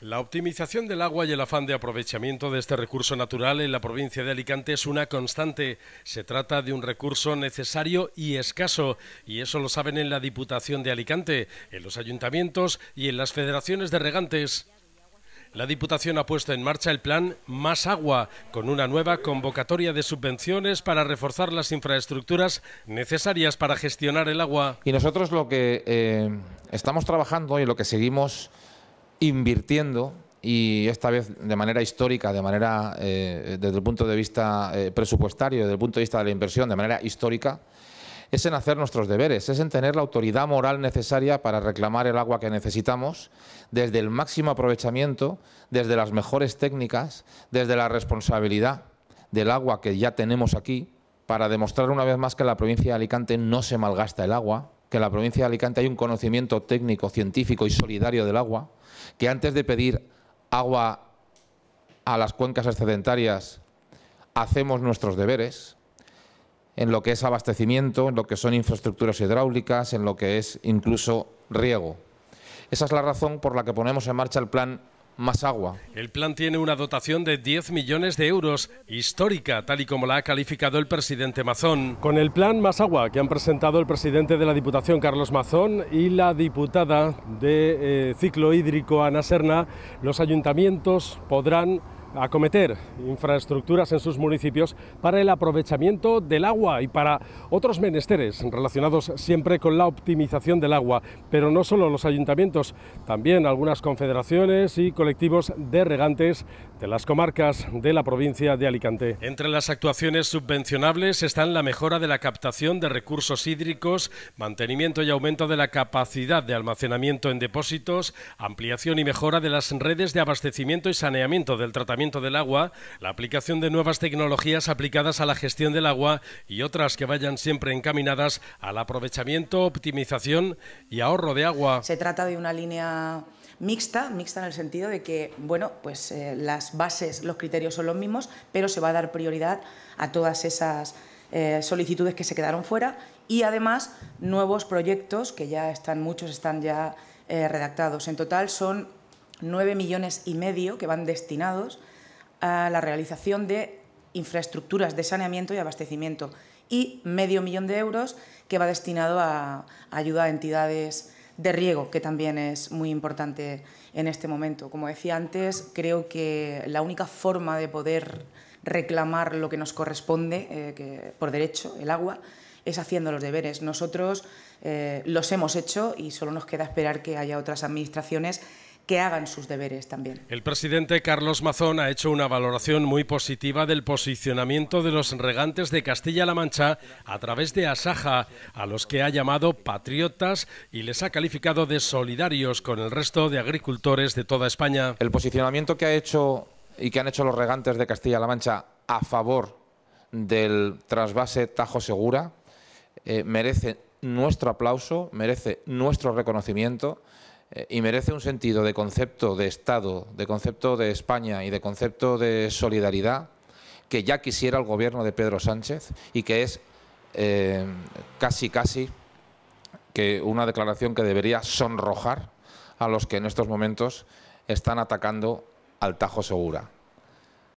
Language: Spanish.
La optimización del agua y el afán de aprovechamiento de este recurso natural en la provincia de Alicante es una constante. Se trata de un recurso necesario y escaso, y eso lo saben en la Diputación de Alicante, en los ayuntamientos y en las federaciones de regantes. La Diputación ha puesto en marcha el plan Más Agua, con una nueva convocatoria de subvenciones para reforzar las infraestructuras necesarias para gestionar el agua. Y nosotros lo que eh, estamos trabajando y lo que seguimos invirtiendo y esta vez de manera histórica, de manera eh, desde el punto de vista eh, presupuestario, desde el punto de vista de la inversión, de manera histórica, es en hacer nuestros deberes, es en tener la autoridad moral necesaria para reclamar el agua que necesitamos, desde el máximo aprovechamiento, desde las mejores técnicas, desde la responsabilidad del agua que ya tenemos aquí, para demostrar una vez más que la provincia de Alicante no se malgasta el agua, que en la provincia de Alicante hay un conocimiento técnico, científico y solidario del agua, que antes de pedir agua a las cuencas excedentarias hacemos nuestros deberes en lo que es abastecimiento, en lo que son infraestructuras hidráulicas, en lo que es incluso riego. Esa es la razón por la que ponemos en marcha el plan el plan tiene una dotación de 10 millones de euros, histórica, tal y como la ha calificado el presidente Mazón. Con el plan Más Agua que han presentado el presidente de la Diputación, Carlos Mazón, y la diputada de eh, Ciclo Hídrico, Ana Serna, los ayuntamientos podrán acometer infraestructuras en sus municipios para el aprovechamiento del agua y para otros menesteres relacionados siempre con la optimización del agua. Pero no solo los ayuntamientos, también algunas confederaciones y colectivos de regantes de las comarcas de la provincia de Alicante. Entre las actuaciones subvencionables están la mejora de la captación de recursos hídricos, mantenimiento y aumento de la capacidad de almacenamiento en depósitos, ampliación y mejora de las redes de abastecimiento y saneamiento del tratamiento del agua, la aplicación de nuevas tecnologías aplicadas a la gestión del agua y otras que vayan siempre encaminadas al aprovechamiento, optimización y ahorro de agua. Se trata de una línea mixta, mixta en el sentido de que, bueno, pues eh, las bases, los criterios son los mismos, pero se va a dar prioridad a todas esas eh, solicitudes que se quedaron fuera y además nuevos proyectos que ya están, muchos están ya eh, redactados. En total son 9 millones y medio que van destinados a la realización de infraestructuras de saneamiento y abastecimiento y medio millón de euros que va destinado a, ayuda a entidades de riego, que también es muy importante en este momento. Como decía antes, creo que la única forma de poder reclamar lo que nos corresponde eh, por derecho, el agua, es haciendo los deberes. Nosotros eh, los hemos hecho y solo nos queda esperar que haya otras administraciones que hagan sus deberes también. El presidente Carlos Mazón ha hecho una valoración muy positiva del posicionamiento de los regantes de Castilla-La Mancha a través de Asaja, a los que ha llamado patriotas y les ha calificado de solidarios con el resto de agricultores de toda España. El posicionamiento que ha hecho y que han hecho los regantes de Castilla-La Mancha a favor del trasvase Tajo Segura eh, merece nuestro aplauso, merece nuestro reconocimiento. Eh, y merece un sentido de concepto de Estado, de concepto de España y de concepto de solidaridad que ya quisiera el gobierno de Pedro Sánchez y que es eh, casi, casi que una declaración que debería sonrojar a los que en estos momentos están atacando al Tajo Segura.